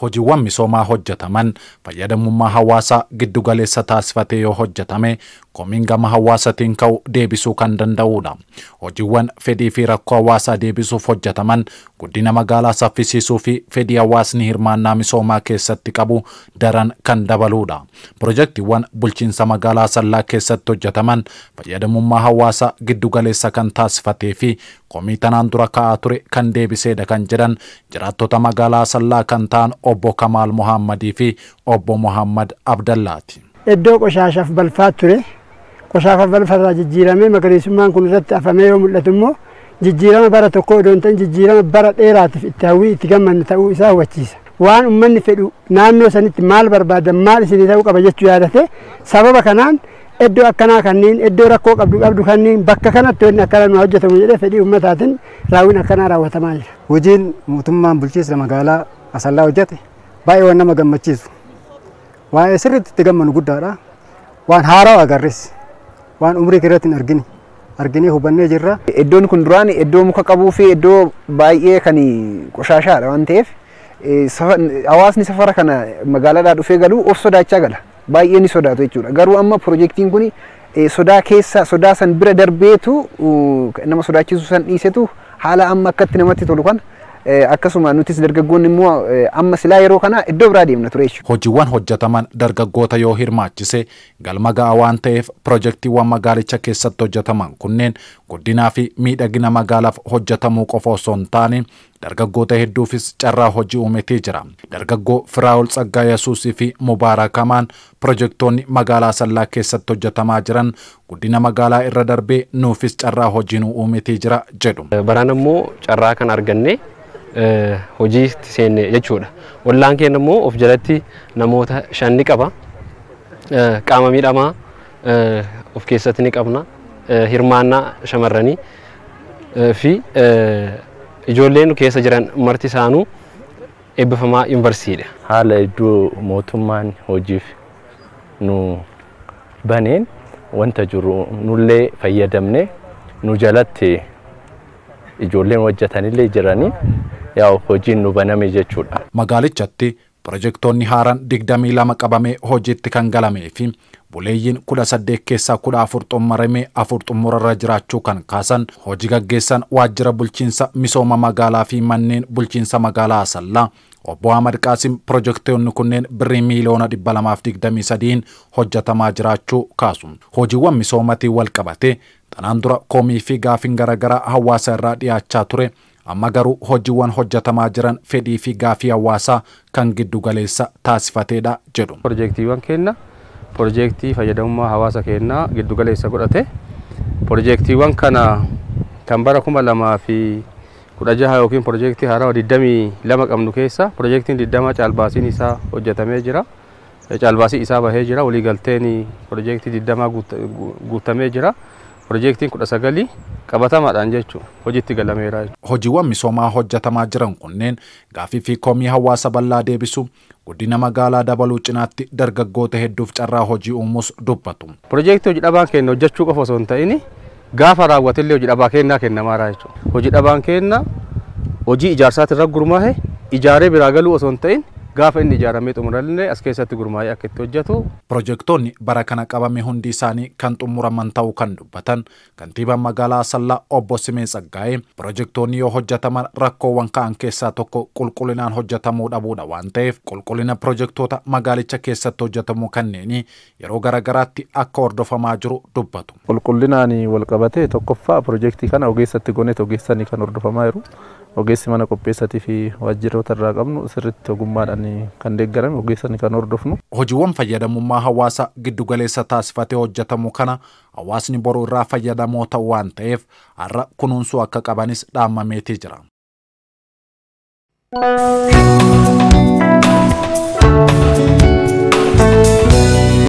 hojiiwwan misoomaa hojjetaman fayyadamummaa hawaasa giddu galeessa taasifatee yoo hojjetame komiin gama hawaasatiin ka'u deebisuu kan danda'uudha. Hojiiwwan fedhii fi rakkoo hawaasaa deebisuuf hojjetaman guddina magaalaa saffisiisuu fi fedhii hawaasni hirmaannaa misoomaa keessatti qabu daran kan dabaluudha. Pirojektiiwwan bulchiinsa magaalaa sallaa keessatti hojjetaman fayyadamummaa hawaasa giddu galeessa kan taasifatee fi komii tanaan dura ka'aa ture kan deebiseedha kan jedhan jiraattota magaalaa sallaa kan ta'an obbo Kamaal Muhammadii fi obbo Muhammad Abdallaati. Iddoo qoshaashaaf balfaa ture qoshaafa balfarraa jijjiiramee magariisummaan kun irratti afamee yoo mul'atu immoo jijjiirama bara tokko idoon ta'in jijjiirama bara dheeraatiif itti hawwii itti gammanne ta'uu isaa hubachiisa. waan ummanni fedhu naannoo sanitti maal barbaadan maal isinii ta'uu qaba jechuu yaadate sababa kanaan iddoo akkanaa kanneen iddoo rakkoo qabdu qabdu kanneen bakka kanatti wanni akkana nu hojjetamu jedhee fedhii ummataatiin raawwiin akkanaa raawwatamaa jira. Hojiin mootummaan bulchiisa magaalaa Asalaa hojjate baay'ee waan nama gammachiisu waan sirriitti itti gammanu guddaadha waan haaraa agarres waan umrii irratti hin argine arginee hubannee jirra. Iddoon kun duraan iddoo muka qabuu fi iddoo baay'ee kan qoshaashaadha waan ta'eef hawaasni safara kana magaaladhaa dhufee galuu of sodaachaa gala baay'ee ni sodaatu jechuudha garuu amma piroojeektiin kun sodaa keessa sodaa san bira darbeetu nama sodaachisu san dhiisetu haala amma akkatti namatti tolu kan. Eh, akkasuma nutis dargaggoonni immoo eh, amma silaa yeroo kana iddoo biraa deemna ture jechuudha. Hojiiwwan hojjetaman dargaggoota yoo hirmaachise galma ga'a waan ta'eef pirojektiiwwan magaalicha keessatti hojjetaman kunneen guddinaa fi miidhagina magaalaaf hojjetamuu qofa osoo hin taane dargaggoota hedduufis carraa hojii uumetii jira. Dargaggoo firaawol Tsaggaa Yesuusii fi Mubaarakamaan pirojektoonni magaalaa Sallaa keessatti hojjetamaa jiran guddina magaalaa irra darbee nuufis carraa hojiin uumetii jira jedhu. Eh, baraan immoo carraa kan arganne hojii seenne jechuudha. Wallaan keenya immoo of jalatti namoota shan ni qaba. Qaama miidhamaa of keessatti ni qabna. Hirmaannaa shamarranii fi ijoolleen keessa jiran marti isaanuu eebbifamaa yuunivarsiitiidha. Haala iddoo mootummaan hojiif nu baneen wanta jiru nullee fayyadamne nu jalatti ijoolleen hojjetanillee jiranii yaa hojiin nu baname jechuudha. Magaalichatti pirojektoonni haaraan 22 qabamee hojiitti kan galamee fi buleeyyiin kudha saddeet keessaa kudha afur xumuramee afur jiraachuu kan kaasan hojii gaggeessan waajjira bulchiinsa misooma magaalaa fi manneen bulchiinsa magaalaa asallaa obbo amad Qaasim pirojektoonni kunneen birrii miiliyoona dhibba lamaaf digdamii sadiin hojjetamaa jiraachuu kaasu. Hojiiwwan misoomatiin wal qabate tanaan dura koomii fi gaafiin garaa hawaasa irraa dhiyaachaa ture Amma garuu hojiiwwan hojjetamaa jiran fedhii fi gaafii hawaasaa kan giddugaleessa taasifateedha jedhu. Pirojektiiwwan kenna pirojektii fayyadamummaa hawaasa kennaa giddugaleessa godhate pirojektiiwwan kana kan bara kuma lamaa fi kudha jaha yookiin pirojektii haaraa diddamii lama qabnu keessa pirojektiin digdamaa caalbaasiin isaa hojjetamee jira. Caalbaasii isaa bahee jira. Waliigalteen pirojektii diddamaa guutamee jira. Piroojeektiin kudha sagalii qabatamaadhaan jechuun hojiitti galameera. Hojiiwwan misoomaa hojjetamaa jiran kunneen gaafii fi komii hawaasa bal'aa deebisu guddina magaalaa dabaluu cinaatti dargaggoota hedduuf carraa hojii uumus dubbatu. Piroojeektii hojii dhabaan kenna hojjechuu qofa osoo hin ta'in gaafa raawwatillee hojii dhabaa kennaa kennamaara jechuudha. Hojii dhabaan kenna hojii ijaarsaatiin irra ijaaree biraa galuu osoo hin ta'in gaafa inni ijaaramee xumurallee as keessatti gurmaa'ee akka itti hojjetu. Piroojektoonni bara kana qabame hundi isaanii kan xumuraman ta'uu kan dubbatan kantiibaan magaalaa Sallaa obbo Simeen Tsaggaa'ee piroojektoonni yoo hojjetaman rakkoowwan ka'an keessaa tokko qulqullinaan hojjetamuu dhabuudha waan ta'eef qulqullina piroojektoota magaalicha keessatti hojjetamu kanneen yeroo garaagaraatti akka hordofamaa jiru dubbatu. Qulqullinaan walqabatee tokkoffaa piroojektii kana ogeessatti goneet ogeessanii kan hordofamaa jiru. ogeessi mana qopheessatii fi waajjiroota irraa qabnu sirriitti ogummaadhaan kan deeggarame ogeessani kan hordofnu. Hojiiwwan fayyadamummaa hawaasa giddugaleessa taasifatee hojjetamu kana hawaasni boruu irraa fayyadamoo ta'u waan ta'eef har'a kunuunsuu akka qabanis dhaammameetii jira.